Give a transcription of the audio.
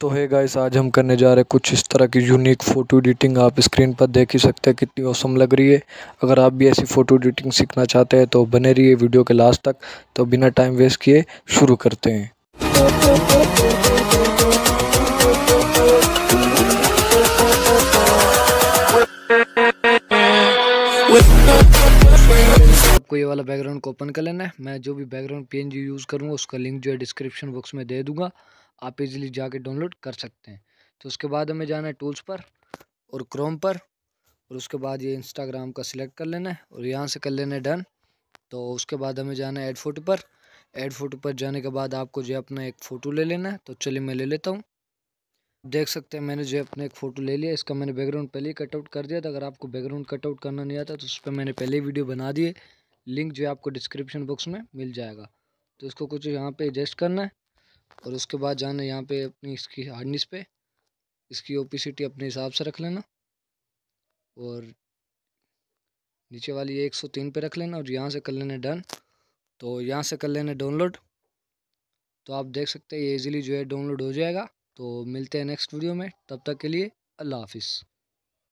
तो है गाइस आज हम करने जा रहे हैं कुछ इस तरह की यूनिक फ़ोटो एडिटिंग आप स्क्रीन पर देख ही सकते हैं कितनी औसम लग रही है अगर आप भी ऐसी फ़ोटो एडिटिंग सीखना चाहते हैं तो बने रहिए वीडियो के लास्ट तक तो बिना टाइम वेस्ट किए शुरू करते हैं आपको ये वाला बैकग्राउंड को ओपन कर लेना है मैं जो भी बैकग्राउंड पीएनजी यूज़ करूँगा उसका लिंक जो है डिस्क्रिप्शन बॉक्स में दे दूंगा आप इजीली जाके डाउनलोड कर सकते हैं तो उसके बाद हमें जाना है टूल्स पर और क्रोम पर और उसके बाद ये इंस्टाग्राम का सिलेक्ट कर लेना है और यहाँ से कर लेना है डन तो उसके बाद हमें जाना है एड फोटो पर एड फोटो पर जाने के बाद आपको जो अपना एक फ़ोटो ले लेना है तो चलिए मैं ले लेता हूँ देख सकते हैं मैंने जो अपने एक फ़ोटो ले लिया इसका मैंने बैकग्राउंड पहले ही कटआउट कर दिया था अगर आपको बैकग्राउंड कटआउट करना नहीं आता तो उस पर मैंने पहले ही वीडियो बना दिए लिंक जो है आपको डिस्क्रिप्शन बॉक्स में मिल जाएगा तो इसको कुछ यहाँ पे एडजस्ट करना है और उसके बाद जाना यहाँ पे अपनी इसकी हार्डनेस पे इसकी ओपिसिटी अपने हिसाब से रख लेना और नीचे वाली एक सौ तीन पे रख लेना और यहाँ से कर लेना डन तो यहाँ से कर लेना डाउनलोड तो आप देख सकते हैं ये इजीली जो है डाउनलोड हो जाएगा तो मिलते हैं नेक्स्ट वीडियो में तब तक के लिए अल्लाह हाफिज़